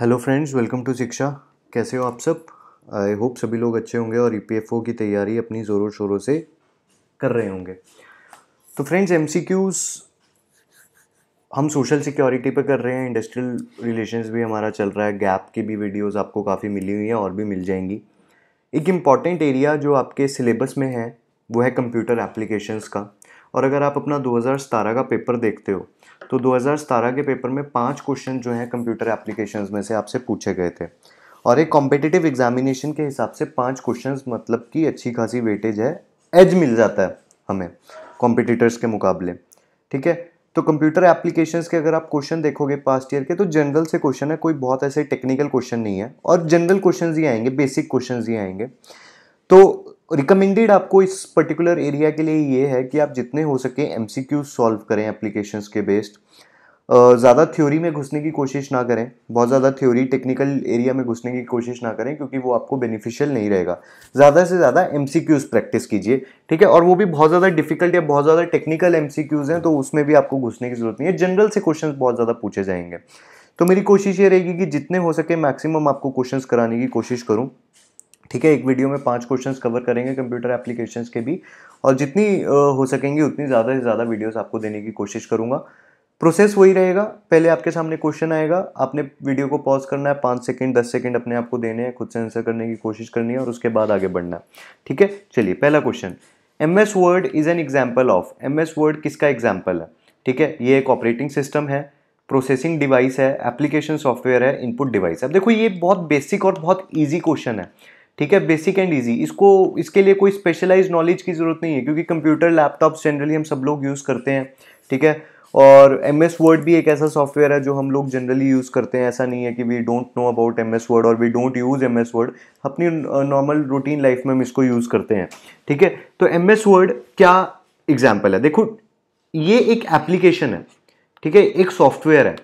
Hello friends welcome to शिक्षा कैसे हो आप सब आई होप सभी लोग अच्छे होंगे और ई e की तैयारी अपनी ज़ोरों शोरों से कर रहे होंगे तो फ्रेंड्स एम हम सोशल सिक्योरिटी पर कर रहे हैं इंडस्ट्रियल रिलेशंस भी हमारा चल रहा है गैप की भी वीडियोस आपको काफ़ी मिली हुई हैं और भी मिल जाएंगी एक इम्पॉर्टेंट एरिया जो आपके सिलेबस में है वो है कंप्यूटर एप्लीकेशंस का और अगर आप अपना दो का पेपर देखते हो तो दो के पेपर में पाँच क्वेश्चन जो हैं कंप्यूटर एप्लीकेशन में से आपसे पूछे गए थे और एक कॉम्पिटिटिव एग्जामिनेशन के हिसाब से पाँच क्वेश्चन मतलब कि अच्छी खासी वेटेज है एज मिल जाता है हमें कॉम्पिटिटर्स के मुकाबले ठीक है तो कंप्यूटर एप्लीकेशंस के अगर आप क्वेश्चन देखोगे पास्ट ईयर के तो जनरल से क्वेश्चन है कोई बहुत ऐसे टेक्निकल क्वेश्चन नहीं है और जनरल क्वेश्चन ही आएंगे बेसिक क्वेश्चन ही आएंगे तो रिकमेंडेड आपको इस पर्टिकुलर एरिया के लिए ये है कि आप जितने हो सके एम सी सॉल्व करें एप्लीकेशंस के बेस्ड ज़्यादा थ्योरी में घुसने की कोशिश ना करें बहुत ज़्यादा थ्योरी टेक्निकल एरिया में घुसने की कोशिश ना करें क्योंकि वो आपको बेनिफिशियल नहीं रहेगा ज़्यादा से ज़्यादा एम प्रैक्टिस कीजिए ठीक है और वो भी बहुत ज़्यादा डिफिकल्ट या बहुत ज़्यादा टेक्निकल एम हैं तो उसमें भी आपको घुसने की ज़रूरत नहीं है जनरल से क्वेश्चन बहुत ज़्यादा पूछे जाएंगे तो मेरी कोशिश ये रहेगी कि जितने हो सके मैक्सिमम आपको क्वेश्चन कराने की कोशिश करूँ ठीक है एक वीडियो में पांच क्वेश्चंस कवर करेंगे कंप्यूटर एप्लीकेशंस के भी और जितनी हो सकेंगी उतनी ज़्यादा से ज़्यादा वीडियोस आपको देने की कोशिश करूँगा प्रोसेस वही रहेगा पहले आपके सामने क्वेश्चन आएगा आपने वीडियो को पॉज करना है पाँच सेकेंड दस सेकेंड अपने आप को देने हैं खुद से आंसर करने की कोशिश करनी है और उसके बाद आगे बढ़ना है ठीक है चलिए पहला question M S Word is an example of M S Word किसका एग्जाम्पल है ठीक है ये एक ऑपरेटिंग सिस्टम है प्रोसेसिंग डिवाइस है एप्लीकेशन सॉफ्टवेयर है इनपुट डिवाइस है अब देखो ये बहुत बेसिक और बहुत ईजी क्वेश्चन है ठीक है बेसिक एंड इजी इसको इसके लिए कोई स्पेशलाइज नॉलेज की ज़रूरत नहीं है क्योंकि कंप्यूटर लैपटॉप जनरली हम सब लोग यूज़ करते हैं ठीक है और एम एस वर्ड भी एक ऐसा सॉफ्टवेयर है जो हम लोग जनरली यूज़ करते हैं ऐसा नहीं है कि we don't know about M S Word और we don't use M S Word अपनी नॉर्मल रूटीन लाइफ में हम इसको यूज़ करते हैं ठीक है तो एम एस वर्ड क्या एग्जाम्पल है देखो ये एक एप्लीकेशन है ठीक है एक सॉफ्टवेयर है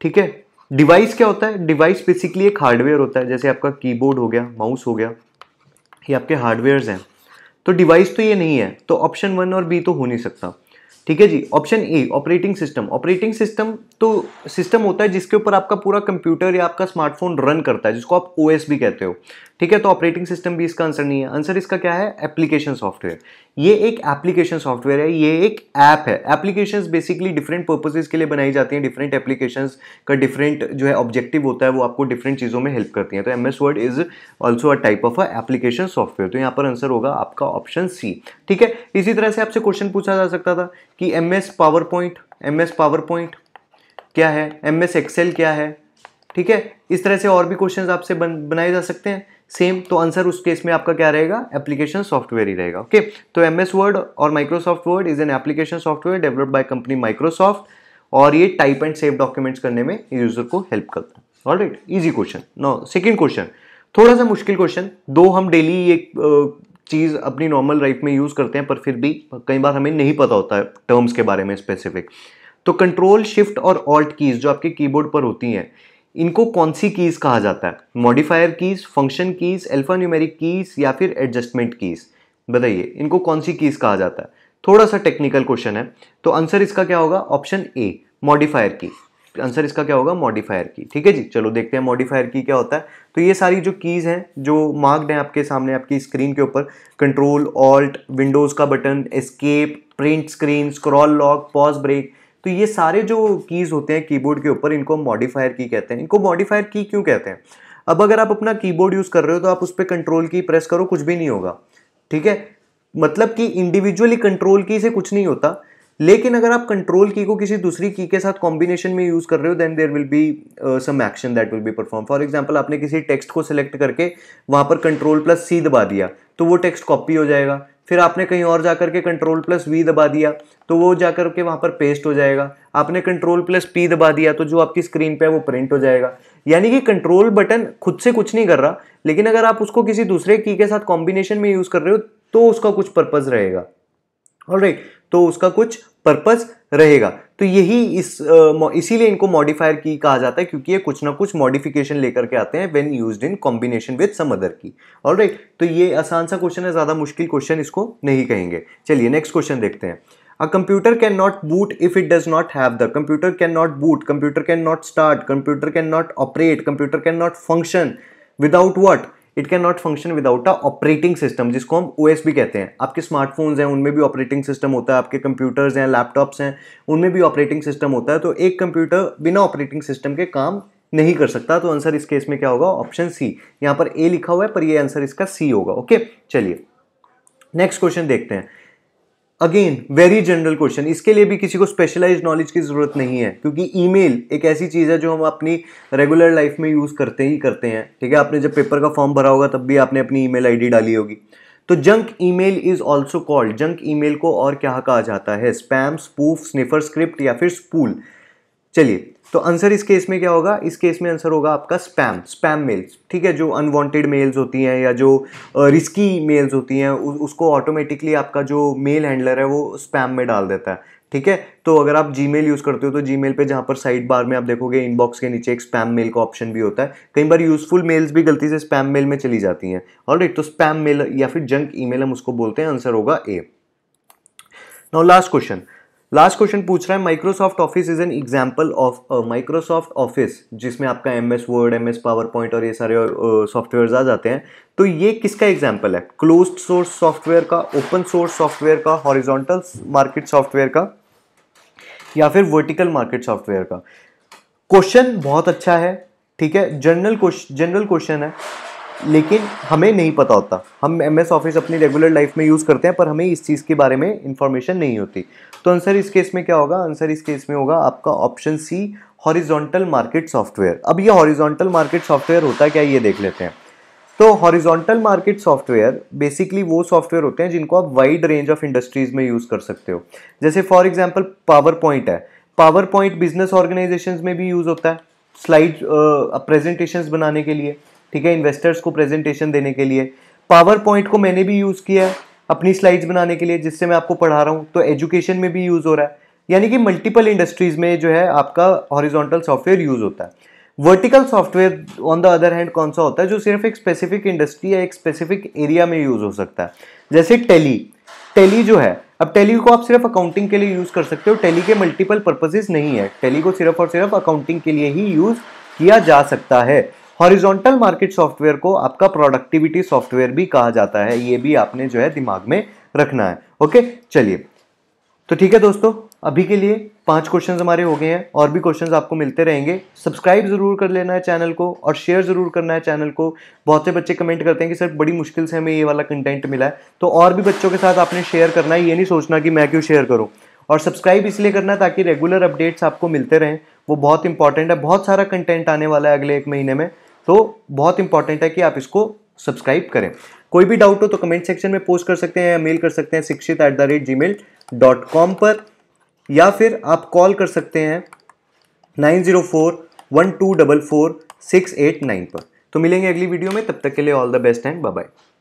ठीक है डिवाइस क्या होता है डिवाइस बेसिकली एक हार्डवेयर होता है जैसे आपका कीबोर्ड हो गया माउस हो गया ये आपके हार्डवेयर्स हैं तो डिवाइस तो ये नहीं है तो ऑप्शन वन और बी तो हो नहीं सकता ठीक है जी option A operating system operating system तो सिस्टम होता है जिसके ऊपर आपका पूरा कंप्यूटर या आपका स्मार्टफोन रन करता है जिसको आप ओएस भी कहते हो ठीक है तो ऑपरेटिंग सिस्टम भी इसका आंसर नहीं है आंसर इसका क्या है एप्लीकेशन सॉफ्टवेयर ये एक एप्लीकेशन सॉफ्टवेयर है ये एक ऐप है एप्लीकेशन बेसिकली डिफरेंट पर्पजेज के लिए बनाई जाती है डिफरेंट एप्लीकेशन का डिफरेंट जो है ऑब्जेक्टिव होता है वो आपको डिफरेंट चीज़ों में हेल्प करती है तो M S Word is also a type of a application software तो यहाँ पर आंसर होगा आपका ऑप्शन सी ठीक है इसी तरह से आपसे क्वेश्चन पूछा जा सकता था कि M S PowerPoint M S PowerPoint क्या है एम एस एक्सेल क्या है ठीक है इस तरह से और भी क्वेश्चंस आपसे बन, बनाए जा सकते हैं सेम तो आंसर उस केस में आपका क्या रहेगा एप्लीकेशन सॉफ्टवेयर ही रहेगा ओके okay? तो एम एस वर्ड और Microsoft Word is an application software developed by company Microsoft और ये टाइप एंड सेव डॉक्यूमेंट्स करने में यूजर को हेल्प करता है all right easy question no second question थोड़ा सा मुश्किल क्वेश्चन दो हम डेली ये चीज़ अपनी नॉर्मल लाइफ में यूज़ करते हैं पर फिर भी कई बार हमें नहीं पता होता है टर्म्स के बारे में स्पेसिफिक तो कंट्रोल शिफ्ट और ऑल्ट कीज़ जो आपके कीबोर्ड पर होती हैं इनको कौन सी कीज़ कहा जाता है modifier keys function keys alphanumeric keys या फिर एडजस्टमेंट कीज़ बताइए इनको कौन सी कीज़ कहा जाता है थोड़ा सा टेक्निकल क्वेश्चन है तो आंसर इसका क्या होगा option A modifier key answer इसका क्या होगा मॉडिफायर की ठीक है जी चलो देखते हैं मॉडिफायर की क्या होता है तो ये सारी जो कीज़ हैं जो मार्क्ड हैं आपके सामने आपकी स्क्रीन के ऊपर कंट्रोल ऑल्ट विंडोज़ का button escape print screen scroll lock pause break तो ये सारे जो कीज़ होते हैं कीबोर्ड के ऊपर इनको मॉडिफायर की कहते हैं इनको मॉडिफायर की क्यों कहते हैं अब अगर आप अपना कीबोर्ड यूज़ कर रहे हो तो आप उस पर कंट्रोल की प्रेस करो कुछ भी नहीं होगा ठीक है मतलब कि इंडिविजुअली कंट्रोल की से कुछ नहीं होता लेकिन अगर आप कंट्रोल की को किसी दूसरी की के साथ कॉम्बिनेशन में यूज़ कर रहे हो then there will be some action that will be perform for example आपने किसी टेक्स्ट को सिलेक्ट करके वहाँ पर कंट्रोल प्लस सी दबा दिया तो वो टेक्स्ट कॉपी हो जाएगा फिर आपने कहीं और जाकर के कंट्रोल प्लस वी दबा दिया तो वो जाकर के वहाँ पर पेस्ट हो जाएगा आपने कंट्रोल प्लस पी दबा दिया तो जो आपकी स्क्रीन पे है वो प्रिंट हो जाएगा यानी कि कंट्रोल बटन खुद से कुछ नहीं कर रहा लेकिन अगर आप उसको किसी दूसरे की के साथ कॉम्बिनेशन में यूज़ कर रहे हो तो उसका कुछ पर्पज़ रहेगा right. तो उसका कुछ पर्पज़ रहेगा तो यही इस इसीलिए इनको मॉडिफायर की कहा जाता है क्योंकि ये कुछ ना कुछ मॉडिफिकेशन लेकर के आते हैं when used in combination with some other key all right तो ये आसान सा क्वेश्चन है ज़्यादा मुश्किल क्वेश्चन इसको नहीं कहेंगे चलिए नेक्स्ट क्वेश्चन देखते हैं a computer can not boot if it does not have the computer can not boot computer can not start computer can not operate computer can not function without what it can not function without a operating system जिसको हम ओ भी कहते हैं आपके smartphones हैं उनमें भी operating system होता है आपके कंप्यूटर्स हैं लैपटॉप्स हैं उनमें भी ऑपरेटिंग सिस्टम होता है तो एक कंप्यूटर बिना ऑपरेटिंग सिस्टम के काम नहीं कर सकता तो आंसर इस केस में क्या होगा ऑप्शन सी यहाँ पर ए लिखा हुआ है पर ये आंसर इसका सी होगा ओके चलिए नेक्स्ट क्वेश्चन देखते हैं अगेन वेरी जनरल क्वेश्चन इसके लिए भी किसी को स्पेशलाइज नॉलेज की ज़रूरत नहीं है क्योंकि ईमेल एक ऐसी चीज़ है जो हम अपनी रेगुलर लाइफ में यूज़ करते ही करते हैं ठीक है आपने जब पेपर का फॉर्म भरा होगा तब भी आपने अपनी ईमेल आईडी डाली होगी तो junk email is also called junk email को और क्या कहा जाता है स्पैम स्पूफ स्निफर स्क्रिप्ट या फिर स्पूल चलिए तो आंसर इस केस में क्या होगा इस केस में आंसर होगा आपका स्पैम स्पैम मेल्स ठीक है जो अनवांटेड मेल्स होती हैं या जो रिस्की मेल्स होती हैं उसको ऑटोमेटिकली आपका जो मेल हैंडलर है वो स्पैम में डाल देता है ठीक है तो अगर आप जी यूज़ करते हो तो जी पे जहाँ पर साइड बार में आप देखोगे इनबॉक्स के नीचे एक स्पैम मेल का ऑप्शन भी होता है कई बार यूज़फुल मेल्स भी गलती से स्पैम मेल में चली जाती हैं और एक तो स्पैम मेल या फिर जंक ई हम उसको बोलते हैं आंसर होगा A now last question last question पूछ रहा है Microsoft Office is an example of Microsoft Office जिसमें आपका M S Word M S PowerPoint और ये सारे सॉफ्टवेयर आ जाते हैं तो ये किसका एग्जाम्पल है क्लोज सोर्स सॉफ्टवेयर का ओपन सोर्स सॉफ्टवेयर का हॉरिजॉन्टल मार्केट सॉफ्टवेयर का या फिर वर्टिकल मार्केट सॉफ्टवेयर का क्वेश्चन बहुत अच्छा है ठीक है जनरल जनरल क्वेश्चन है लेकिन हमें नहीं पता होता हम एम एस ऑफिस अपनी रेगुलर लाइफ में यूज़ करते हैं पर हमें इस चीज़ के बारे में इंफॉर्मेशन नहीं होती तो आंसर इस केस में क्या होगा आंसर इस केस में होगा आपका option C horizontal market software अब ये हॉरिजॉन्टल मार्केट सॉफ्टवेयर होता है क्या ये देख लेते हैं तो हॉरिजॉन्टल मार्केट सॉफ्टवेयर बेसिकली वो सॉफ्टवेयर होते हैं जिनको आप वाइड रेंज ऑफ इंडस्ट्रीज़ में यूज़ कर सकते हो जैसे फॉर एग्जाम्पल पावर पॉइंट है पावर पॉइंट बिजनेस ऑर्गेनाइजेशन में भी यूज़ होता है स्लाइड प्रेजेंटेशंस uh, बनाने के लिए ठीक है इन्वेस्टर्स को प्रेजेंटेशन देने के लिए पावर पॉइंट को मैंने भी यूज़ किया है अपनी स्लाइड्स बनाने के लिए जिससे मैं आपको पढ़ा रहा हूँ तो एजुकेशन में भी यूज़ हो रहा है यानी कि मल्टीपल इंडस्ट्रीज़ में जो है आपका हॉरिजॉन्टल सॉफ्टवेयर यूज़ होता है vertical software on the other hand कौन सा होता है जो सिर्फ एक स्पेसिफिक इंडस्ट्री या एक स्पेसिफिक एरिया में यूज़ हो सकता है जैसे टेली टेली जो है अब टेली को आप सिर्फ अकाउंटिंग के लिए यूज़ कर सकते हो टेली के मल्टीपल पर्पजेज नहीं है टेली को सिर्फ और सिर्फ अकाउंटिंग के लिए ही यूज़ किया जा सकता है हॉरिजॉन्टल मार्केट सॉफ्टवेयर को आपका प्रोडक्टिविटी सॉफ्टवेयर भी कहा जाता है ये भी आपने जो है दिमाग में रखना है ओके चलिए तो ठीक है दोस्तों अभी के लिए पांच क्वेश्चंस हमारे हो गए हैं और भी क्वेश्चंस आपको मिलते रहेंगे सब्सक्राइब ज़रूर कर लेना है चैनल को और शेयर ज़रूर करना है चैनल को बहुत से बच्चे कमेंट करते हैं कि सर बड़ी मुश्किल से हमें ये वाला कंटेंट मिला है तो और भी बच्चों के साथ आपने शेयर करना है ये नहीं सोचना कि मैं क्यों शेयर करूँ और सब्सक्राइब इसलिए करना ताकि रेगुलर अपडेट्स आपको मिलते रहें वो बहुत इंपॉर्टेंट है बहुत सारा कंटेंट आने वाला है अगले एक महीने में तो बहुत इंपॉर्टेंट है कि आप इसको सब्सक्राइब करें कोई भी डाउट हो तो कमेंट सेक्शन में पोस्ट कर सकते हैं या मेल कर सकते हैं Shikshit at the rate Gmail dot com पर या फिर आप कॉल कर सकते हैं nine zero four one two double four six eight nine पर तो मिलेंगे अगली वीडियो में तब तक के लिए all the best and bye bye